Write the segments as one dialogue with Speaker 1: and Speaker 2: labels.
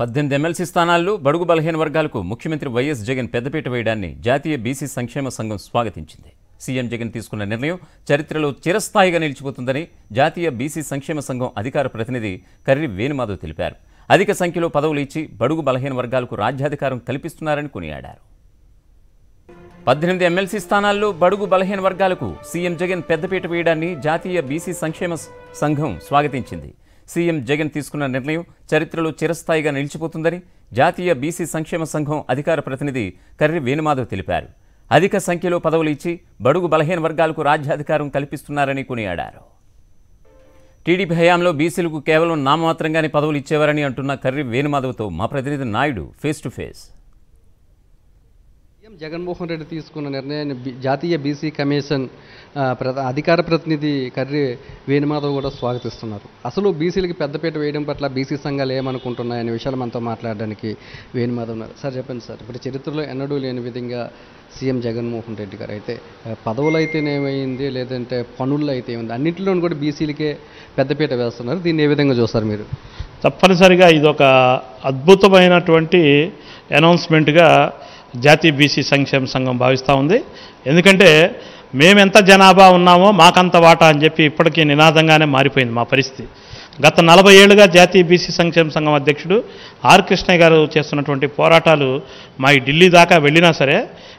Speaker 1: పద్దెనిమిది ఎమ్మెల్సీ స్థానాల్లో బడుగు బలహీన వర్గాలకు ముఖ్యమంత్రి వైఎస్ జగన్ పెద్దపీట వేయడాన్ని జాతీయ బీసీ సంక్షేమ సంఘం స్వాగతించింది సీఎం జగన్ తీసుకున్న నిర్ణయం చరిత్రలో చిరస్థాయిగా నిలిచిపోతుందని జాతీయ బీసీ సంక్షేమ సంఘం అధికార ప్రతినిధి కర్రి వేణుమాధవ్ తెలిపారు అధిక సంఖ్యలో పదవులు ఇచ్చి బడుగు బలహీన వర్గాలకు రాజ్యాధికారం కల్పిస్తున్నారని కొనియాడారు పద్దెనిమిది ఎమ్మెల్సీ స్థానాల్లో బడుగు బలహీన వర్గాలకు సీఎం జగన్ పెద్దపీట వేయడాన్ని జాతీయ బీసీ సంక్షేమ సంఘం స్వాగతించింది సీఎం జగన్ తీసుకున్న నిర్ణయం చరిత్రలో చిరస్థాయిగా నిలిచిపోతుందని జాతీయ బీసీ సంక్షేమ సంఘం అధికార ప్రతినిధి కర్రి వేణుమాధవ్ తెలిపారు అధిక సంఖ్యలో పదవులు ఇచ్చి బడుగు బలహీన వర్గాలకు రాజ్యాధికారం కల్పిస్తున్నారని కొనియాడారు టీడీపీ హయాంలో బీసీలకు కేవలం నామమాత్రంగానే పదవులు ఇచ్చేవారని అంటున్న కర్రి వేణుమాధవ్తో మా ప్రతినిధి Naidu face to face
Speaker 2: Jaganmohan Reddy తీసుకున్న నిర్ణయాన్ని జాతీయ బీసీ కమిషన్ అధికార ప్రతినిధి కర్రి వేణుమాధవ్ కూడా స్వాగతిస్తున్నారు అసలు బీసీలకి పెద్దపీట వేయడం పట్ల బీసీ సంఘాలు ఏమనుకుంటున్నాయనే విషయాలు మనతో మాట్లాడడానికి వేణుమాధవ్ ఉన్నారు సార్ చెప్పండి సార్ ఇప్పుడు చరిత్రలో ఎన్నడూ లేని విధంగా సీఎం జగన్మోహన్ రెడ్డి గారు అయితే పదవులు అయితేనేమైంది లేదంటే పనుల్లో అయితే ఏమైంది అన్నింటిలోనూ కూడా
Speaker 3: బీసీలకే పెద్దపీట వేస్తున్నారు దీన్ని ఏ విధంగా చూస్తారు మీరు తప్పనిసరిగా ఇదొక అద్భుతమైనటువంటి అనౌన్స్మెంట్గా జాతీయ బీసీ సంక్షేమ సంఘం భావిస్తూ ఉంది ఎందుకంటే మేమెంత జనాభా ఉన్నామో మాకంత వాటా అని చెప్పి ఇప్పటికీ నినాదంగానే మారిపోయింది మా పరిస్థితి గత నలభై ఏళ్ళుగా జాతీయ బీసీ సంక్షేమ సంఘం అధ్యక్షుడు ఆర్ కృష్ణయ్య గారు చేస్తున్నటువంటి పోరాటాలు మా ఈ ఢిల్లీ దాకా వెళ్ళినా సరే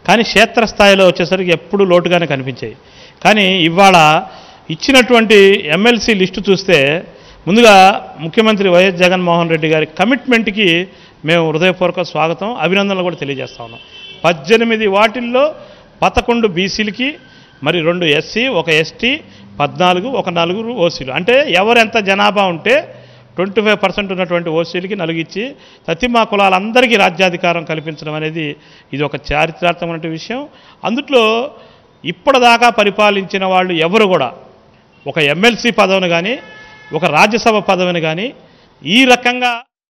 Speaker 3: కానీ క్షేత్రస్థాయిలో వచ్చేసరికి ఎప్పుడూ లోటుగానే కనిపించాయి కానీ ఇవాళ ఇచ్చినటువంటి ఎమ్మెల్సీ లిస్టు చూస్తే ముందుగా ముఖ్యమంత్రి వైఎస్ జగన్మోహన్ రెడ్డి గారి కమిట్మెంట్కి మేము హృదయపూర్వక స్వాగతం అభినందనలు కూడా తెలియజేస్తా ఉన్నాం పద్దెనిమిది వాటిల్లో పదకొండు బీసీలకి మరి రెండు ఎస్సీ ఒక ఎస్టీ పద్నాలుగు ఒక నలుగురు ఓసీలు అంటే ఎవరెంత జనాభా ఉంటే ట్వంటీ ఫైవ్ పర్సెంట్ ఉన్నటువంటి ఓసీలకి నలుగిచ్చి తతిమా కులాలందరికీ రాజ్యాధికారం కల్పించడం అనేది ఇది ఒక చారిత్రార్థమైన విషయం అందుట్లో ఇప్పటిదాకా పరిపాలించిన వాళ్ళు ఎవరు కూడా ఒక ఎమ్మెల్సీ పదవిని కానీ ఒక రాజ్యసభ పదవిని కానీ ఈ రకంగా